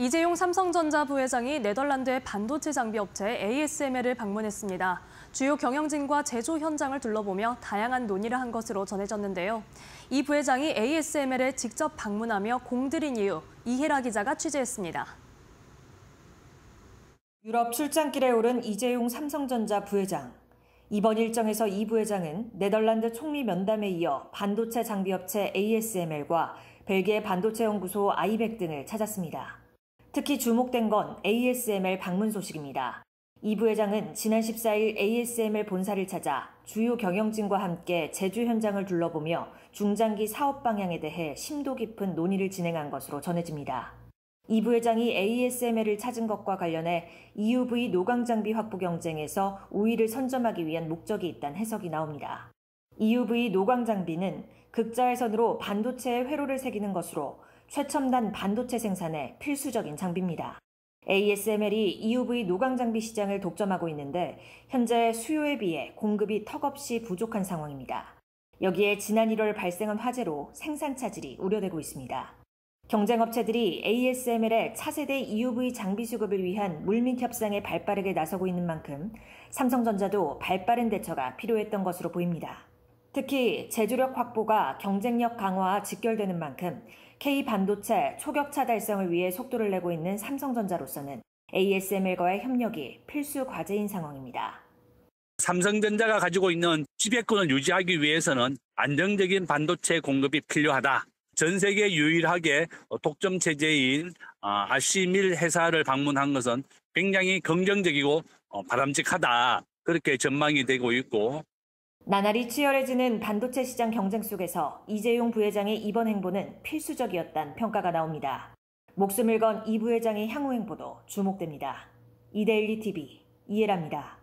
이재용 삼성전자 부회장이 네덜란드의 반도체 장비 업체 ASML을 방문했습니다. 주요 경영진과 제조 현장을 둘러보며 다양한 논의를 한 것으로 전해졌는데요. 이 부회장이 ASML에 직접 방문하며 공들인 이유 이혜라 기자가 취재했습니다. 유럽 출장길에 오른 이재용 삼성전자 부회장. 이번 일정에서 이 부회장은 네덜란드 총리 면담에 이어 반도체 장비업체 ASML과 벨기에 반도체 연구소 아이백 등을 찾았습니다. 특히 주목된 건 ASML 방문 소식입니다. 이 부회장은 지난 14일 ASML 본사를 찾아 주요 경영진과 함께 제주 현장을 둘러보며 중장기 사업 방향에 대해 심도 깊은 논의를 진행한 것으로 전해집니다. 이 부회장이 ASML을 찾은 것과 관련해 EUV 노광 장비 확보 경쟁에서 우위를 선점하기 위한 목적이 있다는 해석이 나옵니다. EUV 노광 장비는 극자외선으로 반도체의 회로를 새기는 것으로 최첨단 반도체 생산에 필수적인 장비입니다. ASML이 EUV 노광 장비 시장을 독점하고 있는데 현재 수요에 비해 공급이 턱없이 부족한 상황입니다. 여기에 지난 1월 발생한 화재로 생산 차질이 우려되고 있습니다. 경쟁 업체들이 ASML의 차세대 EUV 장비 수급을 위한 물밑 협상에 발빠르게 나서고 있는 만큼 삼성전자도 발빠른 대처가 필요했던 것으로 보입니다. 특히 제조력 확보가 경쟁력 강화와 직결되는 만큼 K 반도체 초격차 달성을 위해 속도를 내고 있는 삼성전자로서는 ASML과의 협력이 필수 과제인 상황입니다. 삼성전자가 가지고 있는 지배권을 유지하기 위해서는 안정적인 반도체 공급이 필요하다. 전 세계 유일하게 독점 체제인 아시밀 회사를 방문한 것은 굉장히 긍정적이고 어, 바람직하다. 그렇게 전망이 되고 있고 나날이 치열해지는 반도체 시장 경쟁 속에서 이재용 부회장의 이번 행보는 필수적이었다는 평가가 나옵니다. 목숨을 건 이 부회장의 향후 행보도 주목됩니다. 이데일리 TV 이해랍니다.